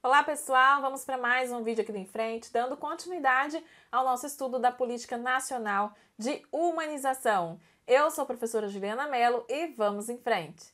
Olá pessoal, vamos para mais um vídeo aqui do em frente, dando continuidade ao nosso estudo da Política Nacional de Humanização. Eu sou a professora Juliana Mello e vamos em frente.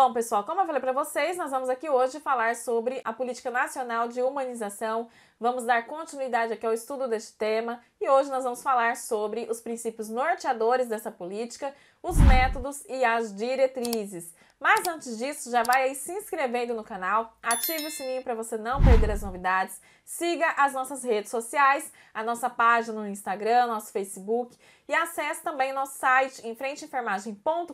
Bom, pessoal, como eu falei para vocês, nós vamos aqui hoje falar sobre a Política Nacional de Humanização. Vamos dar continuidade aqui ao estudo deste tema e hoje nós vamos falar sobre os princípios norteadores dessa política, os métodos e as diretrizes. Mas antes disso, já vai aí se inscrevendo no canal, ative o sininho para você não perder as novidades, siga as nossas redes sociais, a nossa página no Instagram, nosso Facebook e acesse também nosso site em frenteenfermagem.com.br,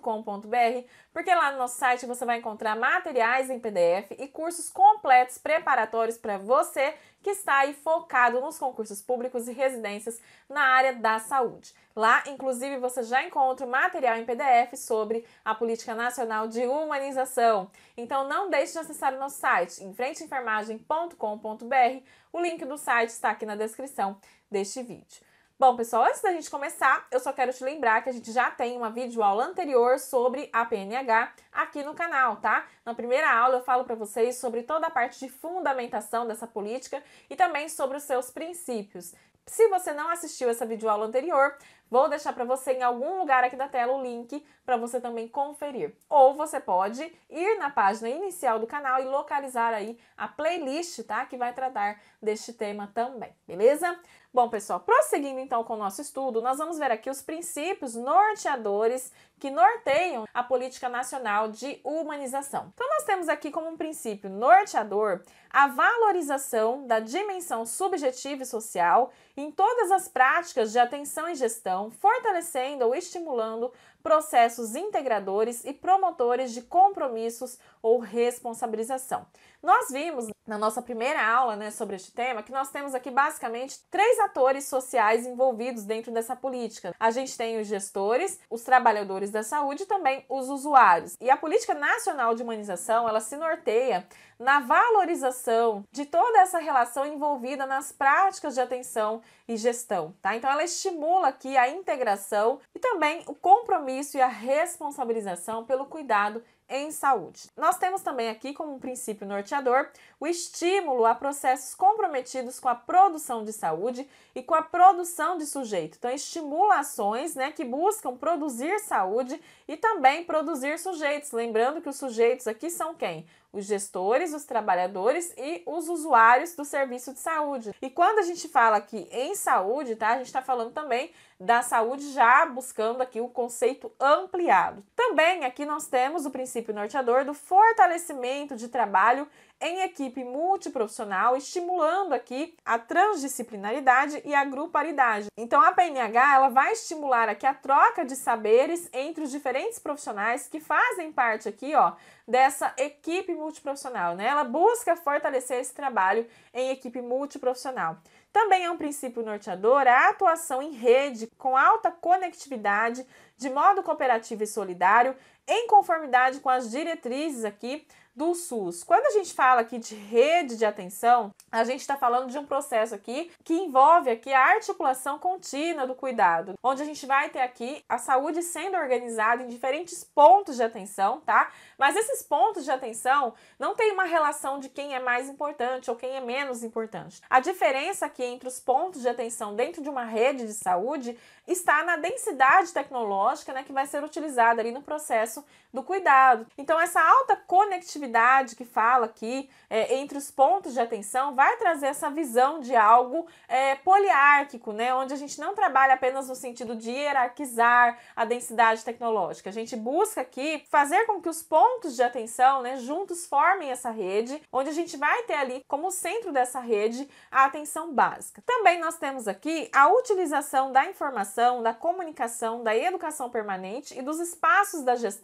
porque lá no nosso site você vai encontrar materiais em PDF e cursos completos preparatórios para você que está aí focado nos concursos públicos e residências na área da saúde. Lá, inclusive, você já encontra material em PDF sobre a Política Nacional de Humanização. Então não deixe de acessar o nosso site, enfrenteenfermagem.com.br. O link do site está aqui na descrição deste vídeo. Bom, pessoal, antes da gente começar, eu só quero te lembrar que a gente já tem uma videoaula anterior sobre a PNH aqui no canal, tá? Na primeira aula eu falo para vocês sobre toda a parte de fundamentação dessa política e também sobre os seus princípios. Se você não assistiu essa videoaula anterior, Vou deixar para você em algum lugar aqui da tela o link para você também conferir. Ou você pode ir na página inicial do canal e localizar aí a playlist, tá? Que vai tratar deste tema também, beleza? Bom, pessoal, prosseguindo então com o nosso estudo, nós vamos ver aqui os princípios norteadores que norteiam a política nacional de humanização. Então, nós temos aqui como um princípio norteador a valorização da dimensão subjetiva e social em todas as práticas de atenção e gestão, fortalecendo ou estimulando processos integradores e promotores de compromissos ou responsabilização. Nós vimos na nossa primeira aula né, sobre este tema que nós temos aqui basicamente três atores sociais envolvidos dentro dessa política. A gente tem os gestores, os trabalhadores da saúde e também os usuários. E a política nacional de humanização ela se norteia na valorização de toda essa relação envolvida nas práticas de atenção e gestão. Tá? Então ela estimula aqui a integração e também o compromisso e a responsabilização pelo cuidado em saúde. Nós temos também aqui como um princípio norteador o estímulo a processos comprometidos com a produção de saúde e com a produção de sujeito. Então, estimulações né, que buscam produzir saúde e também produzir sujeitos. Lembrando que os sujeitos aqui são quem? os gestores, os trabalhadores e os usuários do serviço de saúde. E quando a gente fala aqui em saúde, tá? A gente está falando também da saúde, já buscando aqui o conceito ampliado. Também aqui nós temos o princípio norteador do fortalecimento de trabalho em equipe multiprofissional, estimulando aqui a transdisciplinaridade e a gruparidade. Então a PNH ela vai estimular aqui a troca de saberes entre os diferentes profissionais que fazem parte aqui, ó, dessa equipe multiprofissional, né? Ela busca fortalecer esse trabalho em equipe multiprofissional. Também é um princípio norteador a atuação em rede com alta conectividade, de modo cooperativo e solidário, em conformidade com as diretrizes aqui do SUS. Quando a gente fala aqui de rede de atenção, a gente está falando de um processo aqui que envolve aqui a articulação contínua do cuidado, onde a gente vai ter aqui a saúde sendo organizada em diferentes pontos de atenção, tá? Mas esses pontos de atenção não tem uma relação de quem é mais importante ou quem é menos importante. A diferença aqui entre os pontos de atenção dentro de uma rede de saúde está na densidade tecnológica, né, que vai ser utilizada ali no processo processo do cuidado. Então, essa alta conectividade que fala aqui é, entre os pontos de atenção vai trazer essa visão de algo é, poliárquico, né? Onde a gente não trabalha apenas no sentido de hierarquizar a densidade tecnológica. A gente busca aqui fazer com que os pontos de atenção, né, juntos formem essa rede, onde a gente vai ter ali como centro dessa rede a atenção básica. Também nós temos aqui a utilização da informação, da comunicação, da educação permanente e dos espaços da gestão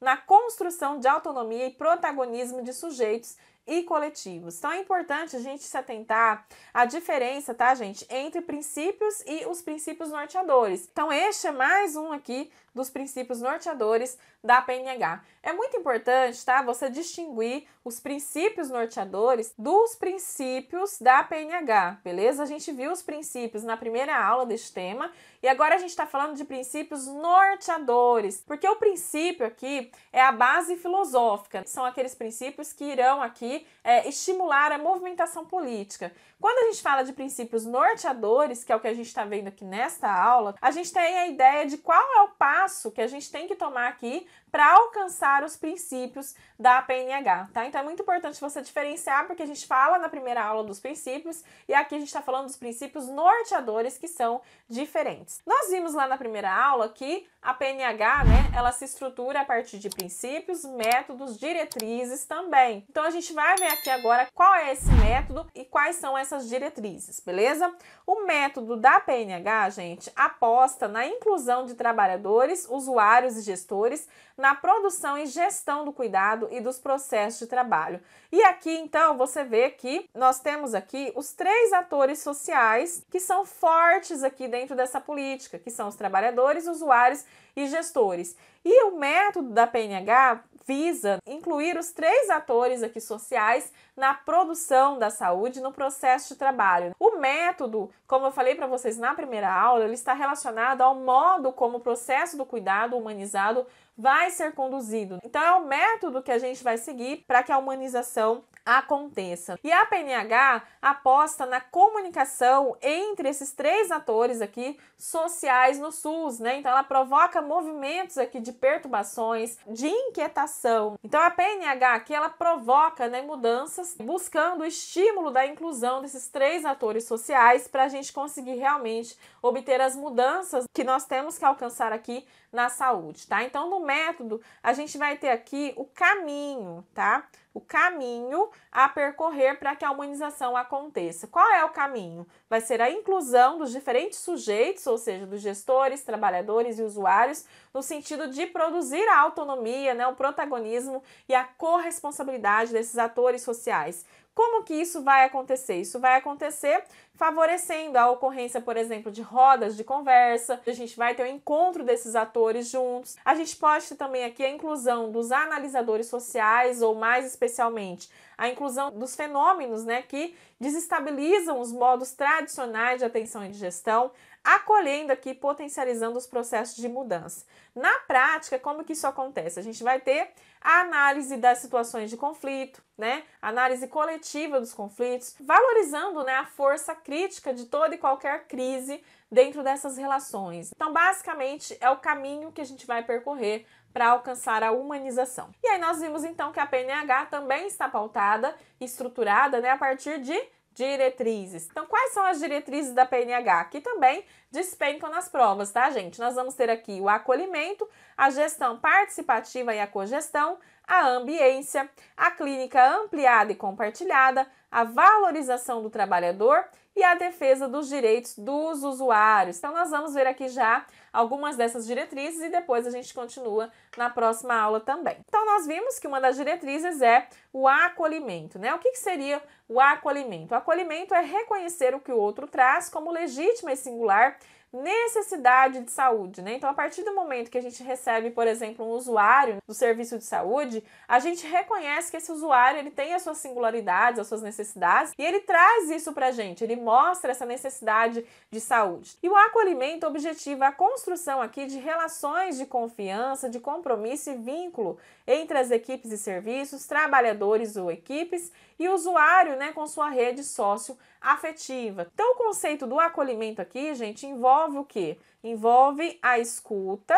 na construção de autonomia e protagonismo de sujeitos e coletivos. Então é importante a gente se atentar à diferença, tá, gente, entre princípios e os princípios norteadores. Então este é mais um aqui dos princípios norteadores da PNH. É muito importante, tá, você distinguir os princípios norteadores dos princípios da PNH, beleza? A gente viu os princípios na primeira aula deste tema e agora a gente está falando de princípios norteadores, porque o princípio aqui é a base filosófica, são aqueles princípios que irão aqui é, estimular a movimentação política. Quando a gente fala de princípios norteadores, que é o que a gente está vendo aqui nesta aula, a gente tem a ideia de qual é o passo que a gente tem que tomar aqui para alcançar os princípios da PNH, tá? Então é muito importante você diferenciar, porque a gente fala na primeira aula dos princípios e aqui a gente está falando dos princípios norteadores que são diferentes. Nós vimos lá na primeira aula que a PNH, né, ela se estrutura a partir de princípios, métodos, diretrizes também. Então a gente vai ver aqui agora qual é esse método e quais são essas diretrizes, beleza? O método da PNH, gente, aposta na inclusão de trabalhadores, usuários e gestores na produção e gestão do cuidado e dos processos de trabalho. E aqui então você vê que nós temos aqui os três atores sociais que são fortes aqui dentro dessa política, que são os trabalhadores, usuários e gestores. E o método da PNH visa incluir os três atores aqui sociais na produção da saúde, no processo de trabalho. O método, como eu falei para vocês na primeira aula, ele está relacionado ao modo como o processo do cuidado humanizado vai ser conduzido. Então é o método que a gente vai seguir para que a humanização comunicação aconteça. E a PNH aposta na comunicação entre esses três atores aqui sociais no SUS, né? Então ela provoca movimentos aqui de perturbações, de inquietação. Então a PNH aqui ela provoca, né, mudanças, buscando o estímulo da inclusão desses três atores sociais para a gente conseguir realmente obter as mudanças que nós temos que alcançar aqui na saúde, tá? Então no método a gente vai ter aqui o caminho, tá? o caminho a percorrer para que a humanização aconteça. Qual é o caminho? vai ser a inclusão dos diferentes sujeitos, ou seja, dos gestores, trabalhadores e usuários, no sentido de produzir a autonomia, né, o protagonismo e a corresponsabilidade desses atores sociais. Como que isso vai acontecer? Isso vai acontecer favorecendo a ocorrência, por exemplo, de rodas de conversa. A gente vai ter o um encontro desses atores juntos. A gente pode ter também aqui a inclusão dos analisadores sociais ou mais especialmente a inclusão dos fenômenos né, que desestabilizam os modos tradicionais de atenção e de gestão, acolhendo aqui, potencializando os processos de mudança. Na prática, como que isso acontece? A gente vai ter a análise das situações de conflito, né? Análise coletiva dos conflitos, valorizando, né, a força crítica de toda e qualquer crise dentro dessas relações. Então, basicamente, é o caminho que a gente vai percorrer para alcançar a humanização. E aí nós vimos então que a PNH também está pautada, estruturada, né, a partir de diretrizes. Então, quais são as diretrizes da PNH? Que também despencam nas provas, tá, gente? Nós vamos ter aqui o acolhimento, a gestão participativa e a cogestão, a ambiência, a clínica ampliada e compartilhada, a valorização do trabalhador e a defesa dos direitos dos usuários. Então, nós vamos ver aqui já algumas dessas diretrizes e depois a gente continua na próxima aula também. Então, nós vimos que uma das diretrizes é o acolhimento, né? O que, que seria o acolhimento? O acolhimento é reconhecer o que o outro traz como legítima e singular necessidade de saúde, né? Então, a partir do momento que a gente recebe, por exemplo, um usuário do serviço de saúde, a gente reconhece que esse usuário ele tem as suas singularidades, as suas necessidades e ele traz isso para a gente, ele mostra essa necessidade de saúde. E o acolhimento objetiva a construção aqui de relações de confiança, de compromisso e vínculo entre as equipes e serviços, trabalhadores ou equipes e usuário, né, com sua rede sócio afetiva. Então, o conceito do acolhimento aqui, gente, envolve o quê? Envolve a escuta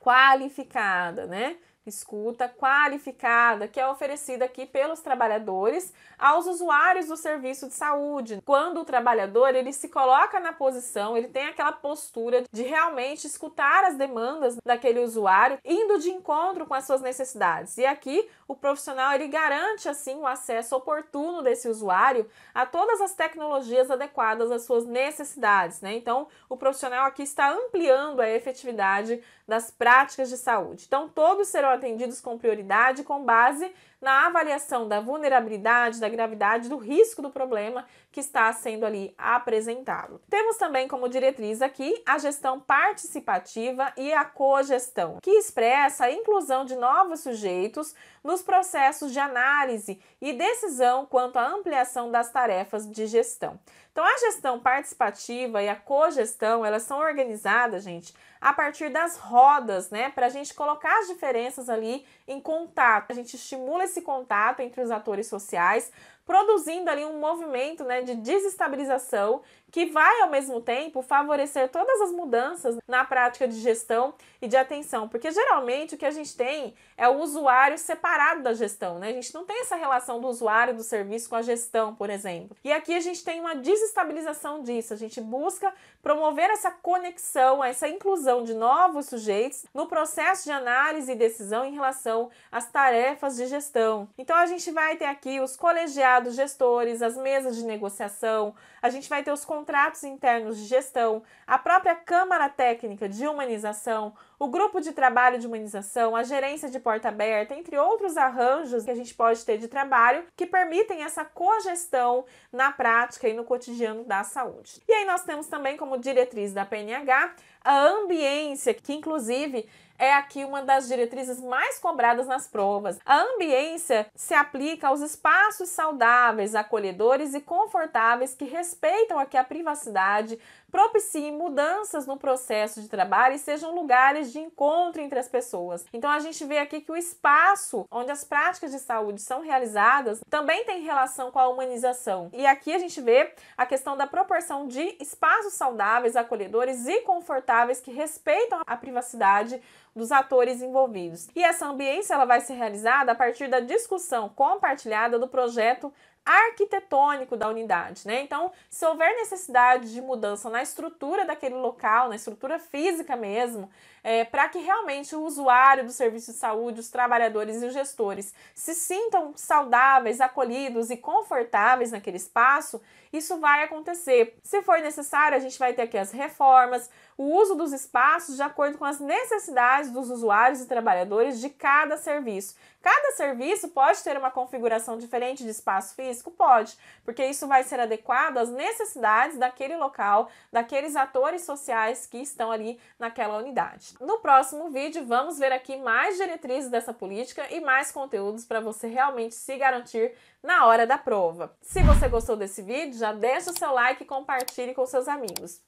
qualificada, né? escuta qualificada que é oferecida aqui pelos trabalhadores aos usuários do serviço de saúde. Quando o trabalhador ele se coloca na posição, ele tem aquela postura de realmente escutar as demandas daquele usuário, indo de encontro com as suas necessidades. E aqui o profissional ele garante assim o acesso oportuno desse usuário a todas as tecnologias adequadas às suas necessidades, né? Então, o profissional aqui está ampliando a efetividade das práticas de saúde. Então, todos serão atendidos com prioridade com base na avaliação da vulnerabilidade, da gravidade, do risco do problema que está sendo ali apresentado. Temos também como diretriz aqui a gestão participativa e a cogestão, que expressa a inclusão de novos sujeitos nos processos de análise e decisão quanto à ampliação das tarefas de gestão. Então, a gestão participativa e a cogestão, elas são organizadas, gente, a partir das rodas, né, para a gente colocar as diferenças ali em contato. A gente estimula esse contato entre os atores sociais, produzindo ali um movimento né, de desestabilização que vai ao mesmo tempo favorecer todas as mudanças na prática de gestão e de atenção, porque geralmente o que a gente tem é o usuário separado da gestão, né? A gente não tem essa relação do usuário do serviço com a gestão, por exemplo. E aqui a gente tem uma desestabilização disso, a gente busca promover essa conexão, essa inclusão de novos sujeitos no processo de análise e decisão em relação às tarefas de gestão. Então a gente vai ter aqui os colegiados gestores, as mesas de negociação, a gente vai ter os contratos internos de gestão, a própria Câmara Técnica de Humanização, o Grupo de Trabalho de Humanização, a Gerência de Porta Aberta, entre outros arranjos que a gente pode ter de trabalho que permitem essa cogestão na prática e no cotidiano da saúde. E aí nós temos também como diretriz da PNH a ambiência, que inclusive é aqui uma das diretrizes mais cobradas nas provas. A ambiência se aplica aos espaços saudáveis, acolhedores e confortáveis que respeitam aqui a privacidade, propiciem mudanças no processo de trabalho e sejam lugares de encontro entre as pessoas. Então a gente vê aqui que o espaço onde as práticas de saúde são realizadas também tem relação com a humanização. E aqui a gente vê a questão da proporção de espaços saudáveis, acolhedores e confortáveis que respeitam a privacidade dos atores envolvidos. E essa ambiência ela vai ser realizada a partir da discussão compartilhada do projeto arquitetônico da unidade, né? Então, se houver necessidade de mudança na estrutura daquele local, na estrutura física mesmo, é, para que realmente o usuário do serviço de saúde, os trabalhadores e os gestores se sintam saudáveis, acolhidos e confortáveis naquele espaço, isso vai acontecer. Se for necessário, a gente vai ter aqui as reformas, o uso dos espaços de acordo com as necessidades dos usuários e trabalhadores de cada serviço. Cada serviço pode ter uma configuração diferente de espaço físico? Pode, porque isso vai ser adequado às necessidades daquele local, daqueles atores sociais que estão ali naquela unidade. No próximo vídeo, vamos ver aqui mais diretrizes dessa política e mais conteúdos para você realmente se garantir na hora da prova. Se você gostou desse vídeo, já deixa o seu like e compartilhe com seus amigos.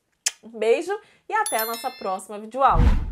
Um beijo e até a nossa próxima videoaula.